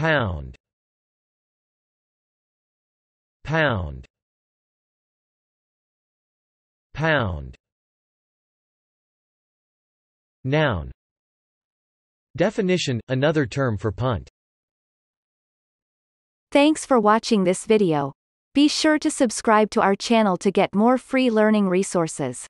pound pound pound noun definition another term for punt thanks for watching this video be sure to subscribe to our channel to get more free learning resources